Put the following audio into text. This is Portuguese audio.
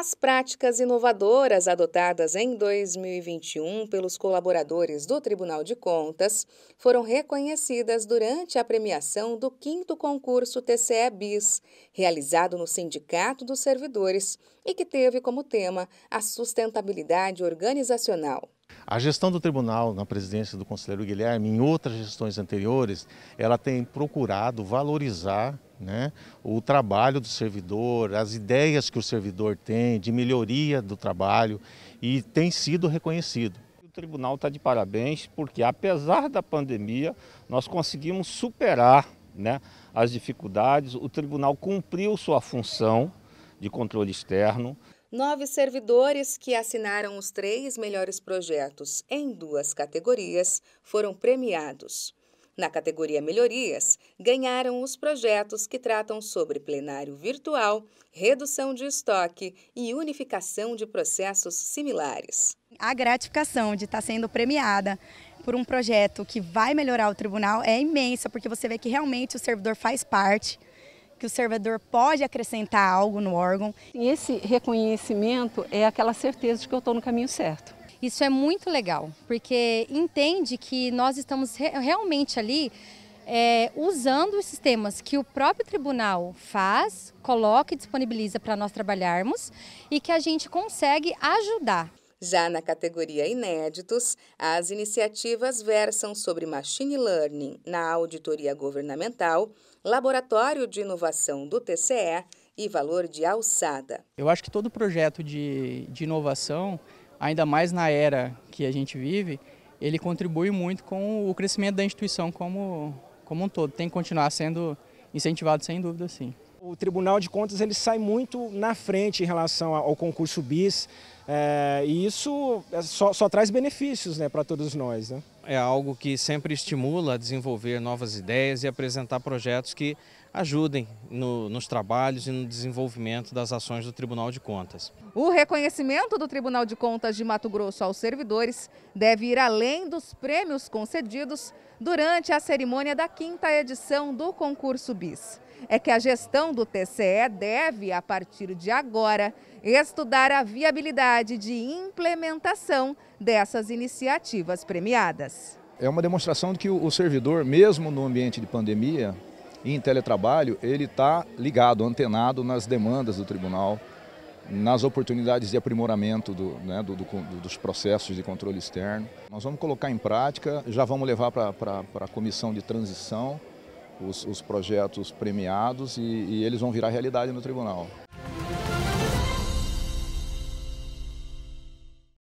As práticas inovadoras adotadas em 2021 pelos colaboradores do Tribunal de Contas foram reconhecidas durante a premiação do 5 concurso TCE Bis, realizado no Sindicato dos Servidores e que teve como tema a sustentabilidade organizacional. A gestão do tribunal na presidência do conselheiro Guilherme, em outras gestões anteriores, ela tem procurado valorizar né? o trabalho do servidor, as ideias que o servidor tem de melhoria do trabalho e tem sido reconhecido. O tribunal está de parabéns porque, apesar da pandemia, nós conseguimos superar né, as dificuldades, o tribunal cumpriu sua função de controle externo. Nove servidores que assinaram os três melhores projetos em duas categorias foram premiados. Na categoria Melhorias, ganharam os projetos que tratam sobre plenário virtual, redução de estoque e unificação de processos similares. A gratificação de estar sendo premiada por um projeto que vai melhorar o tribunal é imensa, porque você vê que realmente o servidor faz parte, que o servidor pode acrescentar algo no órgão. E esse reconhecimento é aquela certeza de que eu estou no caminho certo. Isso é muito legal, porque entende que nós estamos re realmente ali é, usando os sistemas que o próprio tribunal faz, coloca e disponibiliza para nós trabalharmos e que a gente consegue ajudar. Já na categoria Inéditos, as iniciativas versam sobre Machine Learning na Auditoria Governamental, Laboratório de Inovação do TCE e Valor de Alçada. Eu acho que todo projeto de, de inovação ainda mais na era que a gente vive, ele contribui muito com o crescimento da instituição como, como um todo. Tem que continuar sendo incentivado, sem dúvida, sim. O Tribunal de Contas ele sai muito na frente em relação ao concurso BIS é, e isso eh, só, só traz benefícios né, para todos nós. Né? É algo que sempre estimula a desenvolver novas ideias e apresentar projetos que ajudem no, nos trabalhos e no desenvolvimento das ações do Tribunal de Contas. O reconhecimento do Tribunal de Contas de Mato Grosso aos servidores deve ir além dos prêmios concedidos durante a cerimônia da quinta edição do concurso BIS. É que a gestão do TCE deve, a partir de agora, estudar a viabilidade de implementação dessas iniciativas premiadas. É uma demonstração de que o servidor, mesmo no ambiente de pandemia, em teletrabalho, ele está ligado, antenado nas demandas do tribunal, nas oportunidades de aprimoramento do, né, do, do, dos processos de controle externo. Nós vamos colocar em prática, já vamos levar para a comissão de transição os, os projetos premiados e, e eles vão virar realidade no tribunal.